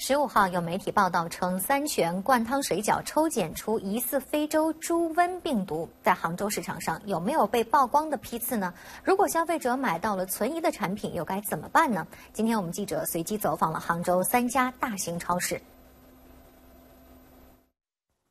十五号有媒体报道称，三全灌汤水饺抽检出疑似非洲猪瘟病毒。在杭州市场上有没有被曝光的批次呢？如果消费者买到了存疑的产品，又该怎么办呢？今天我们记者随机走访了杭州三家大型超市。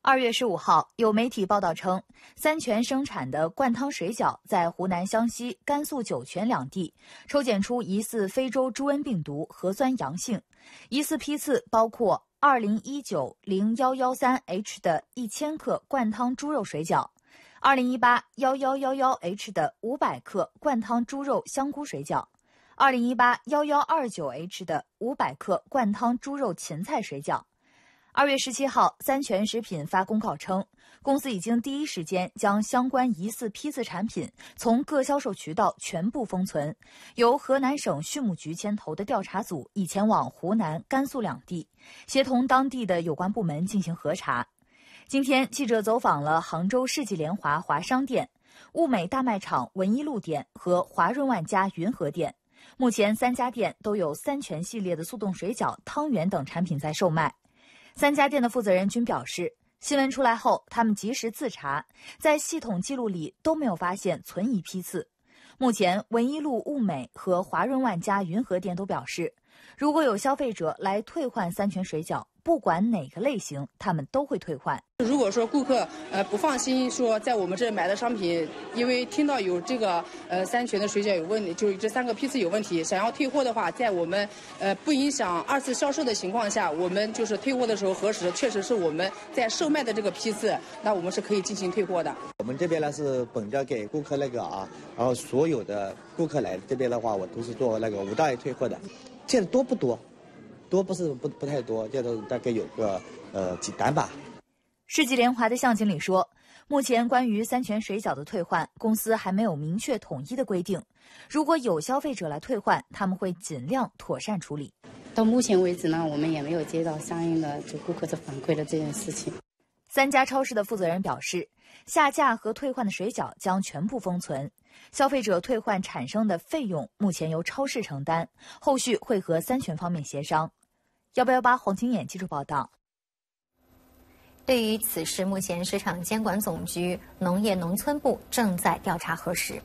二月十五号，有媒体报道称，三全生产的灌汤水饺在湖南湘西、甘肃酒泉两地抽检出疑似非洲猪瘟病毒核酸阳性。疑似批次包括二零一九零幺幺三 H 的一千克灌汤猪肉水饺，二零一八幺幺幺幺 H 的五百克灌汤猪肉香菇水饺，二零一八幺幺二九 H 的五百克灌汤猪肉芹菜水饺。二月十七号，三全食品发公告称，公司已经第一时间将相关疑似批次产品从各销售渠道全部封存。由河南省畜牧局牵头的调查组已前往湖南、甘肃两地，协同当地的有关部门进行核查。今天，记者走访了杭州世纪联华华商店、物美大卖场文一路店和华润万家云和店，目前三家店都有三全系列的速冻水饺、汤圆等产品在售卖。三家店的负责人均表示，新闻出来后，他们及时自查，在系统记录里都没有发现存疑批次。目前，文一路物美和华润万家云和店都表示，如果有消费者来退换三全水饺。不管哪个类型，他们都会退换。如果说顾客呃不放心，说在我们这买的商品，因为听到有这个呃三全的水饺有问题，就是这三个批次有问题，想要退货的话，在我们呃不影响二次销售的情况下，我们就是退货的时候核实，确实是我们在售卖的这个批次，那我们是可以进行退货的。我们这边呢是本着给顾客那个啊，然后所有的顾客来这边的话，我都是做那个无理由退货的。见的多不多？多不是不不太多，这都大概有个呃几单吧。世纪联华的向经理说，目前关于三全水饺的退换，公司还没有明确统一的规定。如果有消费者来退换，他们会尽量妥善处理。到目前为止呢，我们也没有接到相应的就顾客的反馈的这件事情。三家超市的负责人表示，下架和退换的水饺将全部封存，消费者退换产生的费用目前由超市承担，后续会和三全方面协商。幺八幺八，黄金眼记者报道。对于此事，目前市场监管总局、农业农村部正在调查核实。